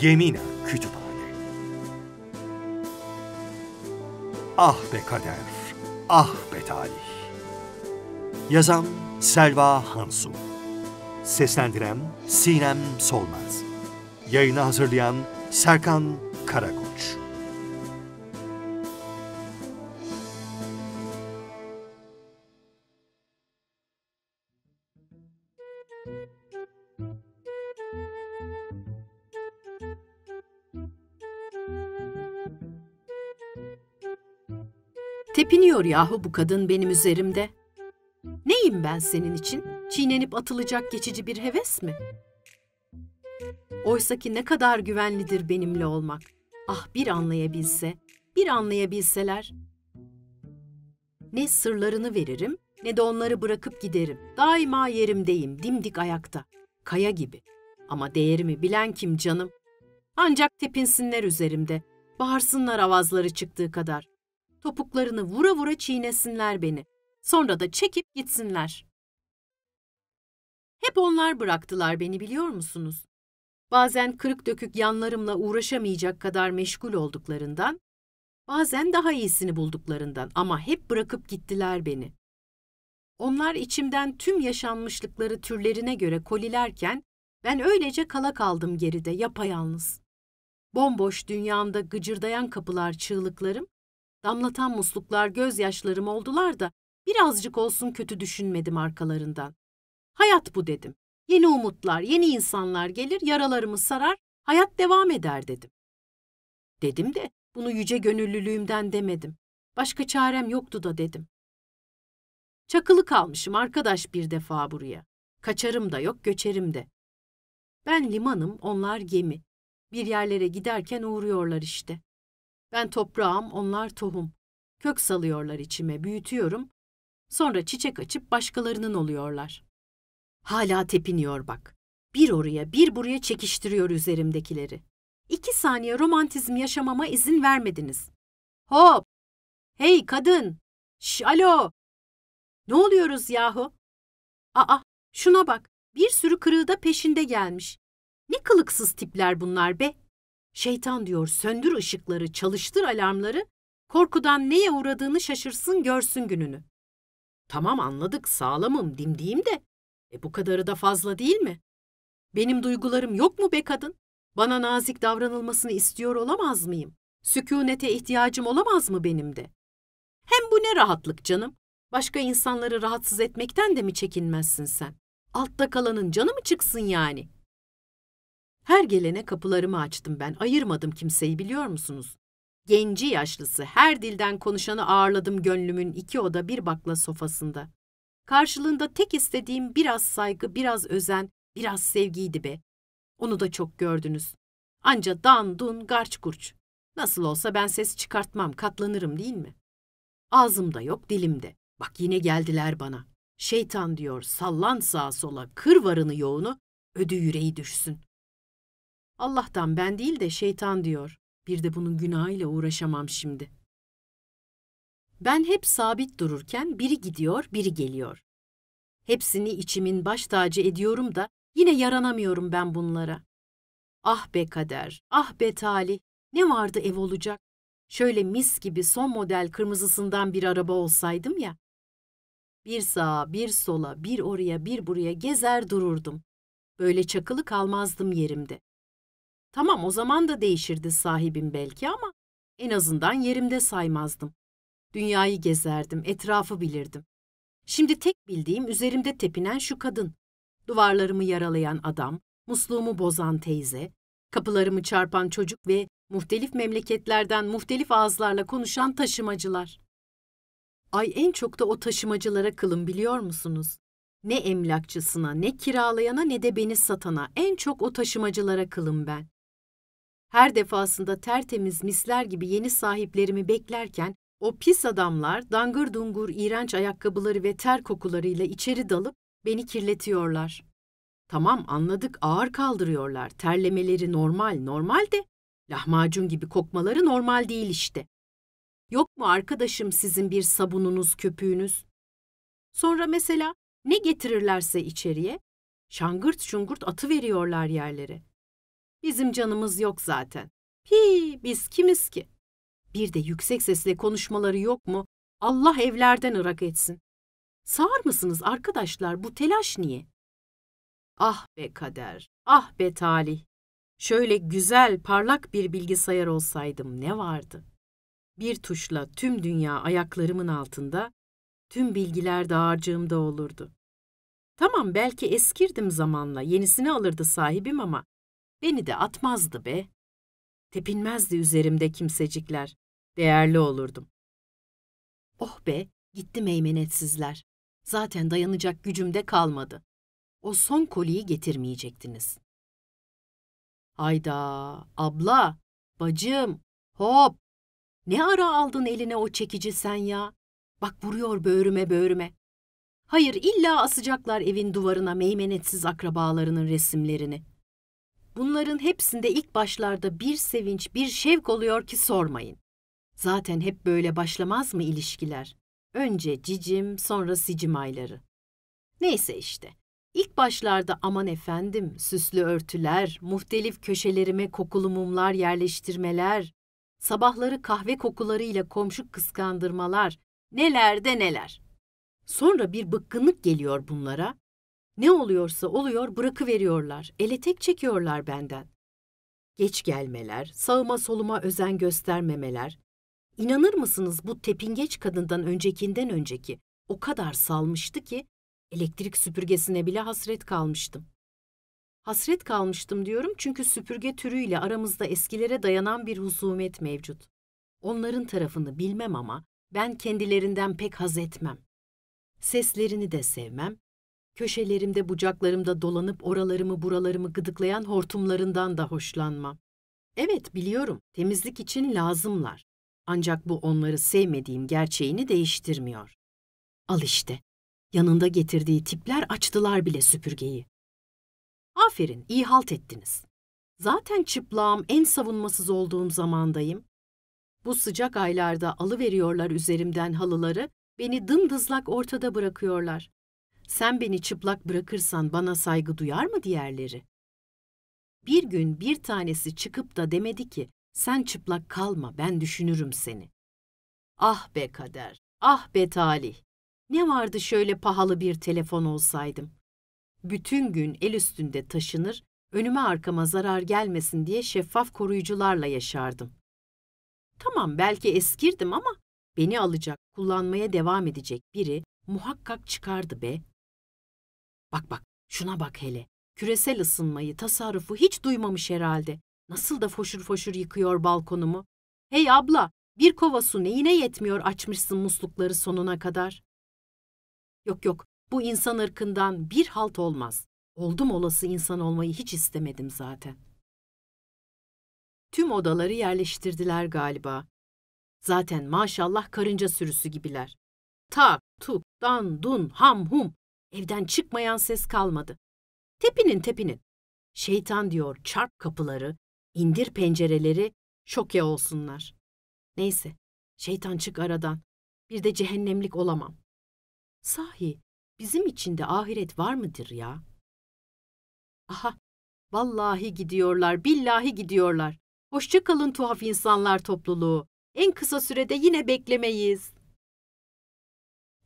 Gemina Kütüphane Ah be kader, ah be talih. Yazan Selva Hansu Seslendiren Sinem Solmaz Yayını hazırlayan Serkan Karagöz Tepiniyor yahu bu kadın benim üzerimde. Neyim ben senin için? Çiğnenip atılacak geçici bir heves mi? Oysaki ne kadar güvenlidir benimle olmak. Ah bir anlayabilse, bir anlayabilseler. Ne sırlarını veririm, ne de onları bırakıp giderim. Daima yerimdeyim, dimdik ayakta. Kaya gibi. Ama değerimi bilen kim canım? Ancak tepinsinler üzerimde. Bağırsınlar avazları çıktığı kadar topuklarını vura vura çiğnesinler beni. Sonra da çekip gitsinler. Hep onlar bıraktılar beni biliyor musunuz? Bazen kırık dökük yanlarımla uğraşamayacak kadar meşgul olduklarından, bazen daha iyisini bulduklarından ama hep bırakıp gittiler beni. Onlar içimden tüm yaşanmışlıkları türlerine göre kolilerken ben öylece kala kaldım geride yapayalnız. Bomboş dünyamda gıcırdayan kapılar çığlıklarım Damlatan musluklar gözyaşlarım oldular da birazcık olsun kötü düşünmedim arkalarından. Hayat bu dedim. Yeni umutlar, yeni insanlar gelir, yaralarımı sarar, hayat devam eder dedim. Dedim de bunu yüce gönüllülüğümden demedim. Başka çarem yoktu da dedim. Çakılı kalmışım arkadaş bir defa buraya. Kaçarım da yok, göçerim de. Ben limanım, onlar gemi. Bir yerlere giderken uğruyorlar işte. Ben toprağım, onlar tohum. Kök salıyorlar içime, büyütüyorum. Sonra çiçek açıp başkalarının oluyorlar. Hala tepiniyor bak. Bir oraya bir buraya çekiştiriyor üzerimdekileri. İki saniye romantizm yaşamama izin vermediniz. Hop! Hey kadın! Şş alo! Ne oluyoruz yahu? Aa şuna bak bir sürü kırığı da peşinde gelmiş. Ne kılıksız tipler bunlar be! Şeytan diyor söndür ışıkları, çalıştır alarmları, korkudan neye uğradığını şaşırsın görsün gününü. Tamam anladık sağlamım dimdiğim de e bu kadarı da fazla değil mi? Benim duygularım yok mu be kadın? Bana nazik davranılmasını istiyor olamaz mıyım? Sükunete ihtiyacım olamaz mı benim de? Hem bu ne rahatlık canım? Başka insanları rahatsız etmekten de mi çekinmezsin sen? Altta kalanın canı mı çıksın yani? Her gelene kapılarımı açtım ben. Ayırmadım kimseyi biliyor musunuz? Genci yaşlısı, her dilden konuşanı ağırladım gönlümün iki oda bir bakla sofasında. Karşılığında tek istediğim biraz saygı, biraz özen, biraz sevgiydi be. Onu da çok gördünüz. Anca dan dun garç kurç. Nasıl olsa ben ses çıkartmam, katlanırım değil mi? Ağzımda yok, dilimde. Bak yine geldiler bana. Şeytan diyor, sallan sağa sola, kır varını yoğunu, ödü yüreği düşsün. Allah'tan ben değil de şeytan diyor. Bir de bunun günahıyla uğraşamam şimdi. Ben hep sabit dururken biri gidiyor, biri geliyor. Hepsini içimin baş tacı ediyorum da yine yaranamıyorum ben bunlara. Ah be kader, ah be talih, ne vardı ev olacak? Şöyle mis gibi son model kırmızısından bir araba olsaydım ya. Bir sağa, bir sola, bir oraya, bir buraya gezer dururdum. Böyle çakılı kalmazdım yerimde. Tamam o zaman da değişirdi sahibim belki ama en azından yerimde saymazdım. Dünyayı gezerdim, etrafı bilirdim. Şimdi tek bildiğim üzerimde tepinen şu kadın. Duvarlarımı yaralayan adam, musluğumu bozan teyze, kapılarımı çarpan çocuk ve muhtelif memleketlerden muhtelif ağızlarla konuşan taşımacılar. Ay en çok da o taşımacılara kılım biliyor musunuz? Ne emlakçısına, ne kiralayana ne de beni satana en çok o taşımacılara kılım ben. Her defasında tertemiz misler gibi yeni sahiplerimi beklerken o pis adamlar dangır dungur iğrenç ayakkabıları ve ter kokularıyla içeri dalıp beni kirletiyorlar. Tamam anladık ağır kaldırıyorlar. Terlemeleri normal, normal de lahmacun gibi kokmaları normal değil işte. Yok mu arkadaşım sizin bir sabununuz, köpüğünüz? Sonra mesela ne getirirlerse içeriye şangırt şungurt atı veriyorlar yerlere. Bizim canımız yok zaten. Pi, biz kimiz ki? Bir de yüksek sesle konuşmaları yok mu? Allah evlerden ırak etsin. Sağır mısınız arkadaşlar bu telaş niye? Ah be kader, ah be talih. Şöyle güzel, parlak bir bilgisayar olsaydım ne vardı? Bir tuşla tüm dünya ayaklarımın altında, tüm bilgiler dağarcığımda olurdu. Tamam belki eskirdim zamanla, yenisini alırdı sahibim ama Beni de atmazdı be. Tepinmezdi üzerimde kimsecikler. Değerli olurdum. Oh be, gitti meymenetsizler. Zaten dayanacak gücüm de kalmadı. O son koliyi getirmeyecektiniz. Hayda, abla, bacım, hop! Ne ara aldın eline o çekici sen ya? Bak vuruyor böğrüme böğrüme. Hayır, illa asacaklar evin duvarına meymenetsiz akrabalarının resimlerini. Bunların hepsinde ilk başlarda bir sevinç, bir şevk oluyor ki sormayın. Zaten hep böyle başlamaz mı ilişkiler? Önce cicim, sonra sicim ayları. Neyse işte. İlk başlarda aman efendim, süslü örtüler, muhtelif köşelerime kokulu mumlar yerleştirmeler, sabahları kahve kokularıyla komşu kıskandırmalar, neler de neler. Sonra bir bıkkınlık geliyor bunlara ne oluyorsa oluyor bırakıveriyorlar. Ele tek çekiyorlar benden. Geç gelmeler, sağıma soluma özen göstermemeler. İnanır mısınız bu tepingeç kadından öncekinden önceki o kadar salmıştı ki elektrik süpürgesine bile hasret kalmıştım. Hasret kalmıştım diyorum çünkü süpürge türüyle aramızda eskilere dayanan bir husumet mevcut. Onların tarafını bilmem ama ben kendilerinden pek haz etmem. Seslerini de sevmem, Köşelerimde bucaklarımda dolanıp oralarımı buralarımı gıdıklayan hortumlarından da hoşlanmam. Evet biliyorum, temizlik için lazımlar. Ancak bu onları sevmediğim gerçeğini değiştirmiyor. Al işte, yanında getirdiği tipler açtılar bile süpürgeyi. Aferin, iyi halt ettiniz. Zaten çıplağım, en savunmasız olduğum zamandayım. Bu sıcak aylarda alıveriyorlar üzerimden halıları, beni dımdızlak ortada bırakıyorlar. Sen beni çıplak bırakırsan bana saygı duyar mı diğerleri? Bir gün bir tanesi çıkıp da demedi ki, sen çıplak kalma, ben düşünürüm seni. Ah be kader, ah be talih. Ne vardı şöyle pahalı bir telefon olsaydım. Bütün gün el üstünde taşınır, önüme arkama zarar gelmesin diye şeffaf koruyucularla yaşardım. Tamam belki eskirdim ama beni alacak, kullanmaya devam edecek biri muhakkak çıkardı be. Bak bak, şuna bak hele. Küresel ısınmayı, tasarrufu hiç duymamış herhalde. Nasıl da foşur foşur yıkıyor balkonumu. Hey abla, bir kova su neyine yetmiyor açmışsın muslukları sonuna kadar. Yok yok, bu insan ırkından bir halt olmaz. Oldum olası insan olmayı hiç istemedim zaten. Tüm odaları yerleştirdiler galiba. Zaten maşallah karınca sürüsü gibiler. Tak, tuk, dan, dun, ham, hum Evden çıkmayan ses kalmadı. Tepinin tepinin. Şeytan diyor çarp kapıları, indir pencereleri, şoke olsunlar. Neyse, şeytan çık aradan. Bir de cehennemlik olamam. Sahi, bizim içinde ahiret var mıdır ya? Aha, vallahi gidiyorlar, billahi gidiyorlar. Hoşça kalın tuhaf insanlar topluluğu. En kısa sürede yine beklemeyiz.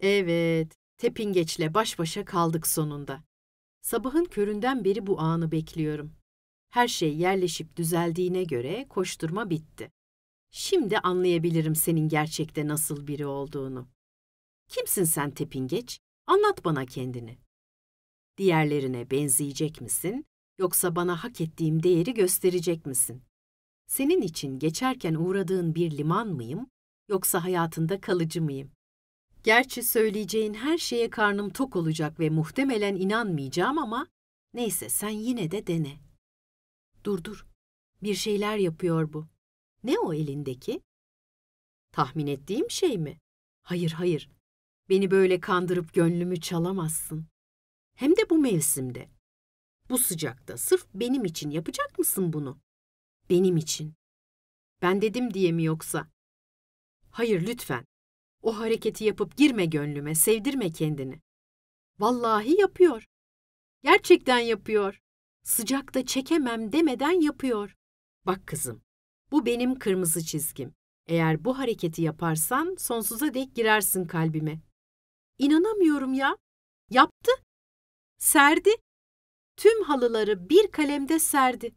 Evet, Tepingeçle baş başa kaldık sonunda. Sabahın köründen beri bu anı bekliyorum. Her şey yerleşip düzeldiğine göre koşturma bitti. Şimdi anlayabilirim senin gerçekte nasıl biri olduğunu. Kimsin sen Tepingeç? Anlat bana kendini. Diğerlerine benzeyecek misin yoksa bana hak ettiğim değeri gösterecek misin? Senin için geçerken uğradığın bir liman mıyım yoksa hayatında kalıcı mıyım? Gerçi söyleyeceğin her şeye karnım tok olacak ve muhtemelen inanmayacağım ama neyse sen yine de dene. Dur dur. Bir şeyler yapıyor bu. Ne o elindeki? Tahmin ettiğim şey mi? Hayır hayır. Beni böyle kandırıp gönlümü çalamazsın. Hem de bu mevsimde. Bu sıcakta sırf benim için yapacak mısın bunu? Benim için. Ben dedim diye mi yoksa? Hayır lütfen. O hareketi yapıp girme gönlüme, sevdirme kendini. Vallahi yapıyor. Gerçekten yapıyor. Sıcakta çekemem demeden yapıyor. Bak kızım, bu benim kırmızı çizgim. Eğer bu hareketi yaparsan sonsuza dek girersin kalbime. İnanamıyorum ya. Yaptı. Serdi. Tüm halıları bir kalemde serdi.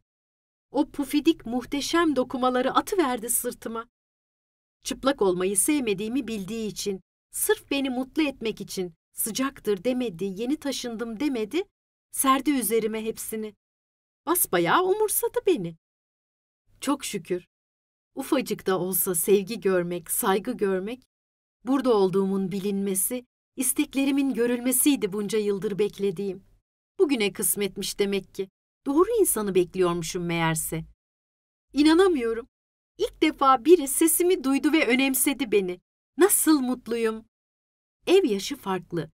O pufidik muhteşem dokumaları atıverdi sırtıma. Çıplak olmayı sevmediğimi bildiği için, sırf beni mutlu etmek için sıcaktır demedi, yeni taşındım demedi, serdi üzerime hepsini. Basbayağı umursadı beni. Çok şükür. Ufacık da olsa sevgi görmek, saygı görmek, burada olduğumun bilinmesi, isteklerimin görülmesiydi bunca yıldır beklediğim. Bugüne kısmetmiş demek ki. Doğru insanı bekliyormuşum meğerse. İnanamıyorum. İlk defa biri sesimi duydu ve önemsedi beni. Nasıl mutluyum. Ev yaşı farklı.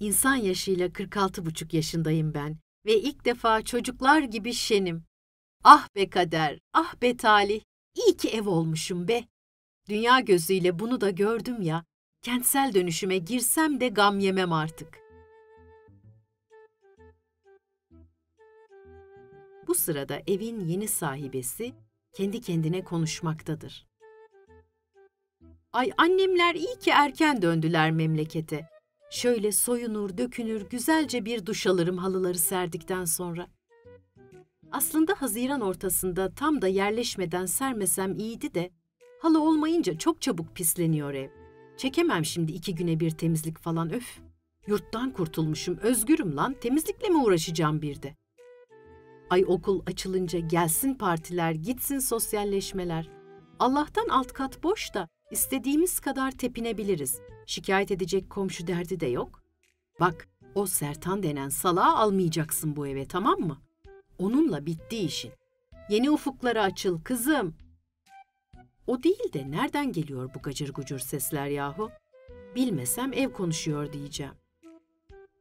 İnsan yaşıyla 46 buçuk yaşındayım ben ve ilk defa çocuklar gibi şenim. Ah be kader, ah be talih, iyi ki ev olmuşum be. Dünya gözüyle bunu da gördüm ya, kentsel dönüşüme girsem de gam yemem artık. Bu sırada evin yeni sahibesi kendi kendine konuşmaktadır. Ay annemler iyi ki erken döndüler memlekete. Şöyle soyunur, dökünür, güzelce bir duş alırım halıları serdikten sonra. Aslında Haziran ortasında tam da yerleşmeden sermesem iyiydi de, halı olmayınca çok çabuk pisleniyor ev. Çekemem şimdi iki güne bir temizlik falan öf. Yurttan kurtulmuşum, özgürüm lan, temizlikle mi uğraşacağım bir de? Ay okul açılınca gelsin partiler, gitsin sosyalleşmeler. Allah'tan alt kat boş da istediğimiz kadar tepinebiliriz. Şikayet edecek komşu derdi de yok. Bak, o Sertan denen salağı almayacaksın bu eve tamam mı? Onunla bitti işin. Yeni ufuklara açıl kızım. O değil de nereden geliyor bu gacır gucur sesler yahu? Bilmesem ev konuşuyor diyeceğim.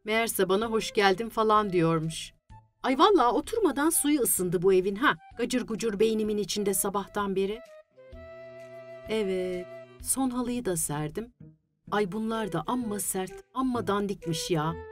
Meğerse bana hoş geldin falan diyormuş.'' Ay vallahi oturmadan suyu ısındı bu evin ha. Gacır gucur beynimin içinde sabahtan beri. Evet, son halıyı da serdim. Ay bunlar da amma sert, amma dandikmiş ya.